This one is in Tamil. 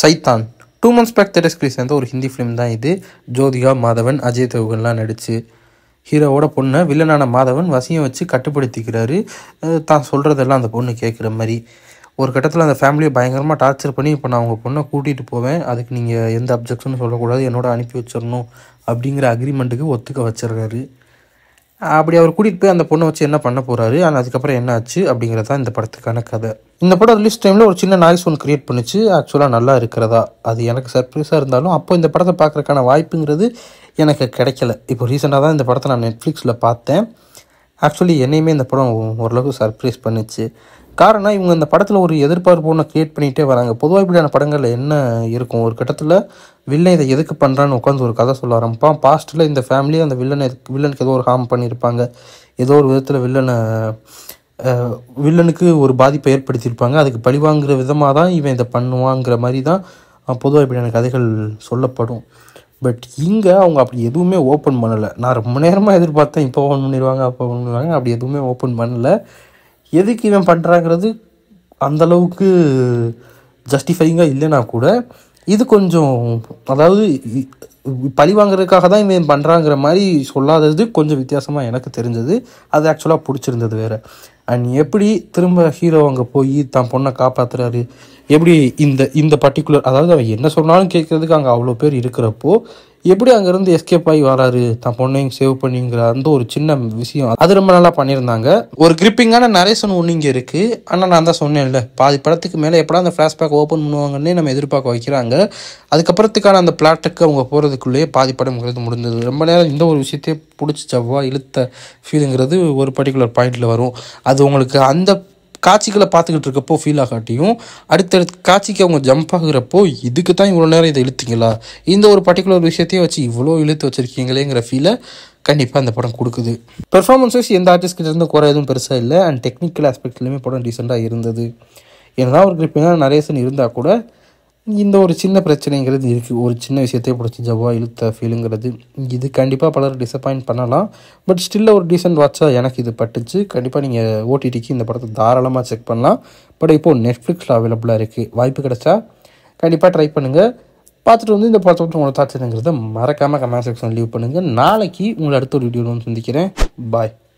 சைத்தான் டூ மந்த்ஸ் பேக் தேட்டர்ஸ்க்கு சேர்ந்த ஒரு ஹிந்தி ஃபிலிம் தான் இது ஜோதிகா மாதவன் அஜய் தேவ்கள்லாம் நடித்து ஹீரோவோட பொண்ணை வில்லனான மாதவன் வசியம் வச்சு கட்டுப்படுத்திக்கிறாரு தான் சொல்கிறதெல்லாம் அந்த பொண்ணு கேட்குற மாதிரி ஒரு கட்டத்தில் அந்த ஃபேமிலியை பயங்கரமாக டார்ச்சர் பண்ணி இப்போ நான் உங்கள் பொண்ணை கூட்டிகிட்டு போவேன் அதுக்கு நீங்கள் எந்த அப்ஜெக்ஷனும் சொல்லக்கூடாது என்னோட அனுப்பி வச்சிடணும் அப்படிங்கிற அக்ரிமெண்ட்டுக்கு ஒத்துக்க வச்சிடுறாரு அப்படி அவர் கூட்டிகிட்டு போய் அந்த பொண்ணை வச்சு என்ன பண்ண போகிறாரு ஆனால் அதுக்கப்புறம் என்ன ஆச்சு அப்படிங்கிறது தான் இந்த படத்துக்கான கதை இந்த படம் ரிலீஸ் டைமில் ஒரு சின்ன நாய்ஸ் ஒன்று க்ரியேட் பண்ணிச்சு ஆக்சுவலாக நல்லா இருக்கிறதா அது எனக்கு சர்ப்ரைஸாக இருந்தாலும் அப்போ இந்த படத்தை பார்க்குறக்கான வாய்ப்புங்கிறது எனக்கு கிடைக்கல இப்போ ரீசெண்டாக தான் இந்த படத்தை நான் நெட்ஃப்ளிக்ஸில் பார்த்தேன் ஆக்சுவலி என்னையுமே இந்த படம் ஓரளவுக்கு சர்ப்ரைஸ் பண்ணிச்சு காரணம் இவங்க இந்த படத்தில் ஒரு எதிர்பார்ப்பு ஒன்று க்ரியேட் பண்ணிகிட்டே வராங்க பொதுவாக இப்படியான படங்களில் என்ன இருக்கும் ஒரு கட்டத்தில் வில்லன் இதை எதுக்கு பண்ணுறான்னு உட்காந்து ஒரு கதை சொல்ல ஆரம்பிப்பான் பாஸ்ட்டில் இந்த ஃபேமிலி அந்த வில்லனை வில்லனுக்கு ஏதோ ஒரு ஹார்ம் பண்ணியிருப்பாங்க ஏதோ ஒரு விதத்தில் வில்லனை வில்லனுக்கு ஒரு பாதிப்பை ஏற்படுத்தியிருப்பாங்க அதுக்கு பழிவாங்கிற விதமாக தான் இவன் இதை பண்ணுவாங்கிற மாதிரி தான் பொதுவாக இப்படியான கதைகள் சொல்லப்படும் பட் இங்கே அவங்க அப்படி எதுவுமே ஓப்பன் பண்ணலை நான் ரொம்ப நேரமாக எதிர்பார்த்தேன் இப்போ ஓப்பன் பண்ணிடுவாங்க அப்போ பண்ணிடுவாங்க அப்படி எதுவுமே ஓப்பன் பண்ணலை எதுக்கு இவன் பண்ணுறாங்கிறது அந்தளவுக்கு ஜஸ்டிஃபைங்காக இல்லைனா கூட இது கொஞ்சம் அதாவது பழி வாங்குறதுக்காக தான் இவன் பண்ணுறாங்கிற மாதிரி சொல்லாதது கொஞ்சம் வித்தியாசமாக எனக்கு தெரிஞ்சது அது ஆக்சுவலாக பிடிச்சிருந்தது வேறு அண்ட் எப்படி திரும்ப ஹீரோ அங்கே போய் தான் பொண்ணை காப்பாற்றுறாரு எப்படி இந்த இந்த பர்டிகுலர் அதாவது அவன் என்ன சொன்னாலும் கேட்குறதுக்கு அங்கே அவ்வளோ பேர் இருக்கிறப்போ எப்படி அங்கேருந்து எஸ்கேப் ஆகி வராரு தான் பொண்ணையும் சேவ் பண்ணிங்கிற அந்த ஒரு சின்ன விஷயம் அது ரொம்ப நல்லா பண்ணியிருந்தாங்க ஒரு கிரிப்பிங்கான நரேஷன் ஒன்று இங்கே இருக்குது ஆனால் நான் தான் சொன்னேன்ல பாதி படத்துக்கு மேலே எப்படா அந்த ஃப்ளாஷ்பேக் ஓப்பன் பண்ணுவாங்கன்னே நம்ம எதிர்பார்க்க வைக்கிறாங்க அதுக்கப்புறத்துக்கான அந்த பிளாட்டுக்கு அவங்க போகிறதுக்குள்ளேயே பாதி படம்ங்கிறது முடிஞ்சது ரொம்ப நேரம் இந்த ஒரு விஷயத்தையே பிடிச்சி செவ்வாய் இழுத்த ஃபீலுங்கிறது ஒரு பர்டிகுலர் பாயிண்டில் வரும் அது உங்களுக்கு அந்த காட்சிகளை பார்த்துக்கிட்டு இருக்கப்போ ஃபீல் ஆகாட்டியும் அடுத்தடுத்த காட்சிக்கு அவங்க ஜம்ப் ஆகுறப்போ இதுக்கு தான் இவ்வளோ நேரம் இதை இழுத்தீங்களா இந்த ஒரு பர்டிகுலர் விஷயத்தையும் வச்சு இவ்வளோ இழுத்து வச்சுருக்கீங்களேங்கிற ஃபீலை கண்டிப்பாக அந்த படம் கொடுக்குது பெர்ஃபார்மன்ஸஸ் எந்த ஆர்டிஸ்ட் இருந்து குறை எதுவும் பெருசாக இல்லை அண்ட் டெக்னிக்கல் ஆஸ்பெக்ட்லேயுமே படம் டீசெண்டாக இருந்தது என்னதான் ஒரு கிரிப்பினா சன் இருந்தால் கூட இந்த ஒரு சின்ன பிரச்சனைங்கிறது இருக்குது ஒரு சின்ன விஷயத்தையே பிடிச்சி ஜவ்வா இழுத்த ஃபீலுங்கிறது இது கண்டிப்பாக பலர் டிசப்பாயின்ட் பண்ணலாம் பட் ஸ்டில் ஒரு டீசென்ட் வாட்சாக எனக்கு இது பட்டுச்சு கண்டிப்பாக நீங்கள் ஓடிடிக்கு இந்த படத்தை தாராளமாக செக் பண்ணலாம் பட் இப்போது நெட்ஃப்ளிக்ஸில் அவைலபிளாக இருக்குது வாய்ப்பு கிடச்சா கண்டிப்பாக ட்ரை பண்ணுங்கள் பார்த்துட்டு வந்து இந்த படத்தை மட்டும் உங்களை தாட்சிங்கிறத மறக்காமல் கமெண்ட் செக்ஷன் லீவ் பண்ணுங்கள் நாளைக்கு உங்களை அடுத்த ஒரு வீடியோவில் வந்து சந்திக்கிறேன் பாய்